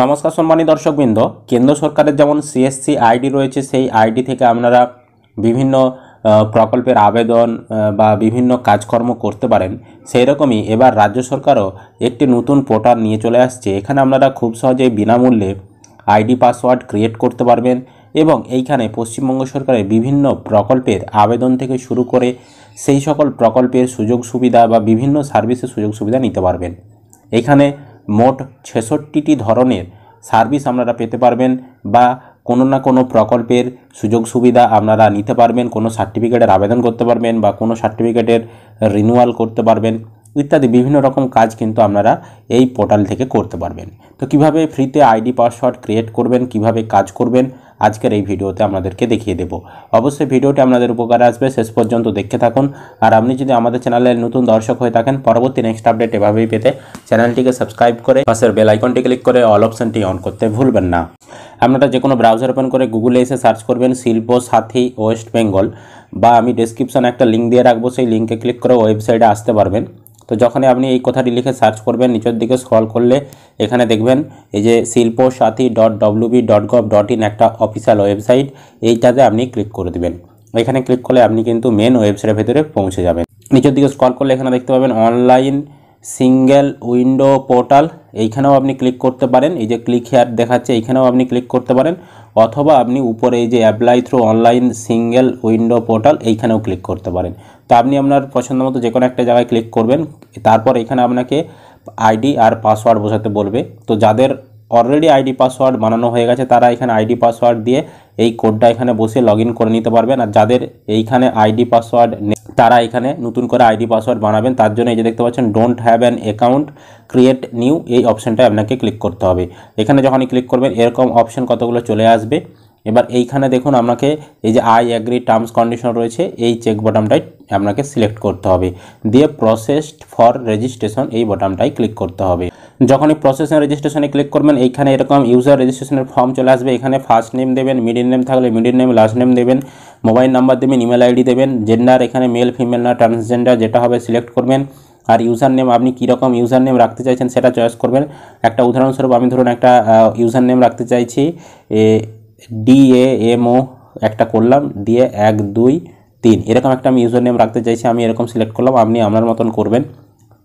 নমস্কার সম্মানী দর্শকবৃন্দ কেন্দ্র সরকারের যেমন সিএসসি আইডি রয়েছে সেই আইডি থেকে আপনারা বিভিন্ন প্রকল্পের আবেদন বা বিভিন্ন কাজকর্ম করতে পারেন সেই রকমই এবার রাজ্য সরকারও একটি নতুন পোর্টাল নিয়ে চলে আসছে এখানে আপনারা খুব সহজেই বিনামূল্যে আইডি পাসওয়ার্ড ক্রিয়েট করতে পারবেন এবং এইখানে পশ্চিমবঙ্গ সরকারের বিভিন্ন প্রকল্পের আবেদন থেকে শুরু করে সেই সকল প্রকল্পের সুযোগ সুবিধা বা বিভিন্ন সার্ভিসের সুযোগ সুবিধা নিতে পারবেন এখানে মোট ছেষট্টিটি ধরনের সার্ভিস আপনারা পেতে পারবেন বা কোনো না কোনো প্রকল্পের সুযোগ সুবিধা আপনারা নিতে পারবেন কোনো সার্টিফিকেটের আবেদন করতে পারবেন বা কোনো সার্টিফিকেটের রিনিউয়াল করতে পারবেন ইত্যাদি বিভিন্ন রকম কাজ কিন্তু আপনারা এই পোর্টাল থেকে করতে পারবেন তো কিভাবে ফ্রিতে আইডি পাসওয়ার্ড ক্রিয়েট করবেন কিভাবে কাজ করবেন আজকের এই ভিডিওতে আপনাদেরকে দেখিয়ে দেব অবশ্যই ভিডিওটি আপনাদের উপকারে আসবে শেষ পর্যন্ত দেখতে থাকুন আর আপনি যদি আমাদের চ্যানেলের নতুন দর্শক হয়ে থাকেন পরবর্তী নেক্সট আপডেট এভাবেই পেতে চ্যানেলটিকে সাবস্ক্রাইব করে পাশের বেল আইকনটি ক্লিক করে অল অপশানটি অন করতে ভুলবেন না আপনারা যে কোনো ব্রাউজার ওপেন করে গুগলে এসে সার্চ করবেন শিল্প সাথী ওয়েস্ট বেঙ্গল বা আমি ডেসক্রিপশানে একটা লিঙ্ক দিয়ে রাখবো সেই লিঙ্কে ক্লিক করে ওয়েবসাইটে আসতে পারবেন তো যখনই আপনি এই কথাটি লিখে সার্চ করবেন নিচের দিকে স্ক্রল করলে এখানে দেখবেন এই যে Shilpa Sathi dot WB dot gov dot in একটা অফিসিয়াল ওয়েবসাইট এইটাতে আপনি ক্লিক করে দেবেন এখানে ক্লিক করলে আপনি কিন্তু মেন ওয়েবসাইটের ভেতরে পৌঁছে যাবেন নিচের দিকে স্ক্রল করলে এখানে দেখতে পাবেন অনলাইন সিঙ্গেল উইন্ডো পোর্টাল এইখানেও আপনি ক্লিক করতে পারেন এই যে ক্লিক হেয়ার দেখাচ্ছে এইখানেও আপনি ক্লিক করতে পারেন অথবা আপনি উপরে এই যে apply through online single window portal এইখানেও ক্লিক করতে পারেন তো আপনি আপনার পছন্দ মতো যে কোনো একটা জায়গায় ক্লিক করবেন তারপর এখানে আপনাকে আইডি আর পাসওয়ার্ড বোঝাতে বলবে তো যাদের অলরেডি আইডি পাসওয়ার্ড বানানো হয়ে গেছে তারা এখানে আইডি পাসওয়ার্ড দিয়ে এই কোডটা এখানে বসে লগ করে নিতে পারবেন আর যাদের এইখানে আইডি পাসওয়ার্ড তারা এখানে নতুন করে আইডি পাসওয়ার্ড বানাবেন তার জন্য এই যে দেখতে পাচ্ছেন don't have an account create new এই অপশানটা আপনাকে ক্লিক করতে হবে এখানে যখনই ক্লিক করবেন এরকম অপশান কতগুলো চলে আসবে এবার এইখানে দেখুন আপনাকে এই যে আই অ্যাগ্রি টার্মস কন্ডিশন রয়েছে এই চেক বটামটাই আপনাকে সিলেক্ট করতে হবে দিয়ে প্রসেসড ফর রেজিস্ট্রেশন এই বটামটাই ক্লিক করতে হবে যখন এই প্রসেস রেজিস্ট্রেশনে ক্লিক করবেন এইখানে এরকম ইউজার রেজিস্ট্রেশনের ফর্ম চলে আসবে এখানে ফার্স্ট নেম দেবেন মিডিল নেম থাকলে মিডিল নেম লাস্ট নেম দেবেন মোবাইল নাম্বার দেবেন ইমেল আইডি দেবেন জেন্ডার এখানে মেল ফিমেল না ট্রান্সজেন্ডার যেটা হবে সিলেক্ট করবেন আর ইউজার নেম আপনি কীরকম ইউজার নেম রাখতে চাইছেন সেটা চয়েস করবেন একটা উদাহরণস্বরূপ আমি ধরুন একটা ইউজার নেম রাখতে চাইছি ডিএএমও একটা করলাম দিয়ে এক দুই তিন এরকম একটা আমি ইউজার নেম রাখতে চাইছি আমি এরকম সিলেক্ট করলাম আপনি আপনার মতন করবেন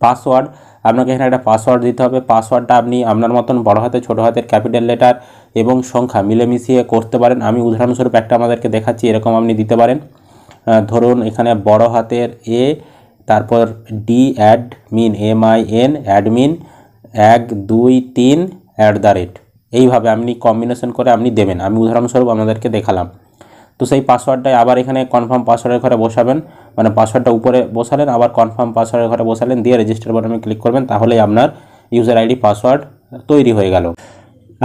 পাসওয়ার্ড আপনাকে এখানে একটা পাসওয়ার্ড দিতে হবে পাসওয়ার্ডটা আপনি আপনার মতন বড় হাতে ছোটো হাতের ক্যাপিটাল লেটার এবং সংখ্যা মিলেমিশিয়ে করতে পারেন আমি উদাহরণস্বরূপ একটা আমাদেরকে দেখাচ্ছি এরকম আপনি দিতে পারেন ধরুন এখানে বড় হাতের এ তারপর D admin M I N admin এক দুই তিন অ্যাট দ্য রেট এইভাবে আপনি কম্বিনেশন করে আপনি দেবেন আমি উদাহরণস্বরূপ আপনাদেরকে দেখালাম তো সেই পাসওয়ার্ডটাই আবার এখানে কনফার্ম পাসওয়ার্ডের ঘরে বসাবেন মানে পাসওয়ার্ডটা উপরে বসালেন আবার কনফার্ম পাসওয়ার্ডের ঘরে বসালেন দিয়ে রেজিস্টার বাটনে ক্লিক করবেন তাহলেই আপনার ইউজার আইডি পাসওয়ার্ড তৈরি হয়ে গেল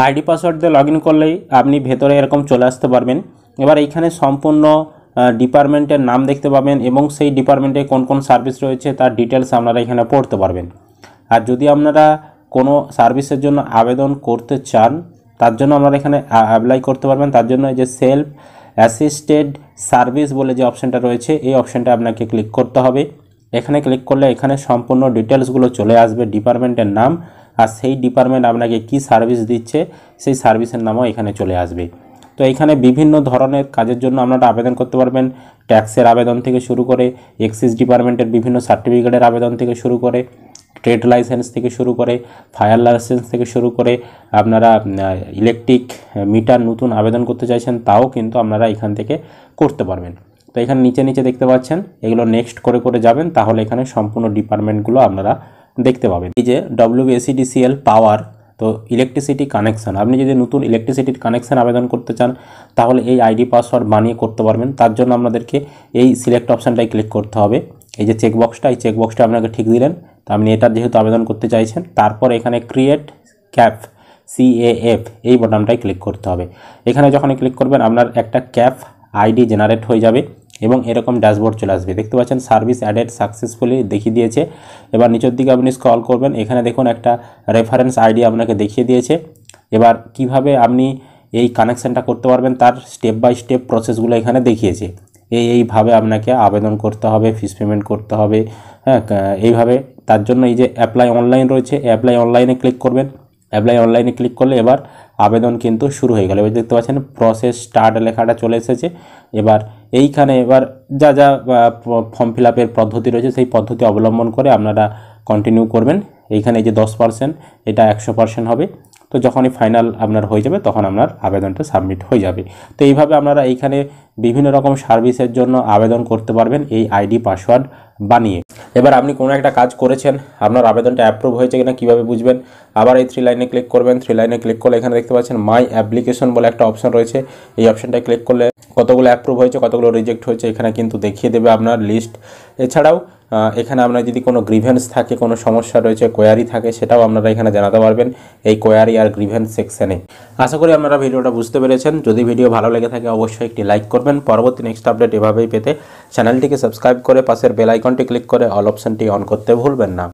আইডি পাসওয়ার্ড দিয়ে লগ করলেই আপনি ভেতরে এরকম চলে আসতে পারবেন এবার এইখানে সম্পূর্ণ ডিপার্টমেন্টের নাম দেখতে পাবেন এবং সেই ডিপার্টমেন্টে কোন কোন সার্ভিস রয়েছে তার ডিটেলস আপনারা এখানে পড়তে পারবেন আর যদি আপনারা কোনো সার্ভিসের জন্য আবেদন করতে চান তার জন্য আপনারা এখানে অ্যাপ্লাই করতে পারবেন তার জন্য যে সেলফ অ্যাসিস্টেড সার্ভিস বলে যে অপশানটা রয়েছে এই অপশানটা আপনাকে ক্লিক করতে হবে এখানে ক্লিক করলে এখানে সম্পূর্ণ ডিটেলসগুলো চলে আসবে ডিপার্টমেন্টের নাম আর সেই ডিপার্টমেন্ট আপনাকে কি সার্ভিস দিচ্ছে সেই সার্ভিসের নামও এখানে চলে আসবে তো এখানে বিভিন্ন ধরনের কাজের জন্য আপনারা আবেদন করতে পারবেন ট্যাক্সের আবেদন থেকে শুরু করে এক্সিস ডিপার্টমেন্টের বিভিন্ন সার্টিফিকেটের আবেদন থেকে শুরু করে ট্রেড লাইসেন্স থেকে শুরু করে ফায়ার লাইসেন্স থেকে শুরু করে আপনারা ইলেকট্রিক মিটার নতুন আবেদন করতে চাইছেন তাও কিন্তু আপনারা এখান থেকে করতে পারবেন তো এখানে নিচে নিচে দেখতে পাচ্ছেন এগুলো নেক্সট করে করে যাবেন তাহলে এখানে সম্পূর্ণ ডিপার্টমেন্টগুলো আপনারা দেখতে পাবেন এই যে ডব্লিউবিএসিডিসিএল পাওয়ার তো ইলেকট্রিসিটি কানেকশান আপনি যদি নতুন ইলেকট্রিসিটির কানেকশান আবেদন করতে চান তাহলে এই আইডি পাসওয়ার্ড বানিয়ে করতে পারবেন তার জন্য আপনাদেরকে এই সিলেক্ট অপশানটাই ক্লিক করতে হবে এই যে চেকবক্সটা এই চেকবক্সটা আপনাকে ঠিক দিলেন তো আপনি এটার যেহেতু আবেদন করতে চাইছেন তারপর এখানে ক্রিয়েট ক্যাপ এফ এই বটনটায় ক্লিক করতে হবে এখানে যখন ক্লিক করবেন আপনার একটা ক্যাপ আইডি জেনারেট হয়ে যাবে এবং এরকম ড্যাশবোর্ড চলে আসবে দেখতে পাচ্ছেন সার্ভিস অ্যাডেড সাকসেসফুলি দেখিয়ে দিয়েছে এবার নিচের দিকে আপনি স্ক্রল করবেন এখানে দেখুন একটা রেফারেন্স আইডি আপনাকে দেখিয়ে দিয়েছে এবার কিভাবে আপনি এই কানেকশানটা করতে পারবেন তার স্টেপ বাই স্টেপ প্রসেসগুলো এখানে দেখিয়েছে এই এইভাবে আপনাকে আবেদন করতে হবে ফিস পেমেন্ট করতে হবে হ্যাঁ এইভাবে তার জন্য এই যে অ্যাপ্লাই অনলাইন রয়েছে অ্যাপ্লাই অনলাইনে ক্লিক করবেন অ্যাপ্লাই অনলাইনে ক্লিক করলে এবার আবেদন কিন্তু শুরু হয়ে গেল এবার দেখতে পাচ্ছেন প্রসেস স্টার্ট লেখাটা চলে এসেছে এবার এইখানে এবার যা যা ফর্ম ফিল আপের পদ্ধতি রয়েছে সেই পদ্ধতি অবলম্বন করে আপনারা কন্টিনিউ করবেন এইখানে যে দশ পার্সেন্ট এটা একশো পার্সেন্ট হবে তো যখনই ফাইনাল আপনার হয়ে যাবে তখন আপনার আবেদনটা সাবমিট হয়ে যাবে তো এইভাবে আপনারা এইখানে বিভিন্ন রকম সার্ভিসের জন্য আবেদন করতে পারবেন এই আইডি পাসওয়ার্ড বানিয়ে এবার আপনি কোনো একটা কাজ করেছেন আপনার আবেদনটা অ্যাপ্রুভ হয়েছে কিনা কীভাবে বুঝবেন আবার এই থ্রি লাইনে ক্লিক করবেন থ্রি লাইনে ক্লিক করলে এখানে দেখতে পাচ্ছেন মাই অ্যাপ্লিকেশন বলে একটা অপশন রয়েছে এই অপশনটা ক্লিক করলে কতগুলো অ্যাপ্রুভ হয়েছে কতগুলো রিজেক্ট হয়েছে এখানে কিন্তু দেখিয়ে দেবে আপনার লিস্ট এছাড়াও এখানে আপনার যদি কোনো গ্রিভেন্স থাকে কোনো সমস্যা রয়েছে কোয়ারি থাকে সেটাও আপনারা এখানে জানাতে পারবেন এই কোয়ারি আর গ্রিভেন্স সেকশানে আশা করি আপনারা ভিডিওটা বুঝতে পেরেছেন যদি ভিডিও ভালো লেগে থাকে অবশ্যই একটি লাইক করবেন পরবর্তী নেক্সট আপডেট এভাবেই পেতে চ্যানেলটিকে সাবস্ক্রাইব করে পাশের বেল আইকনটি ক্লিক করে অল অপশানটি অন করতে ভুলবেন না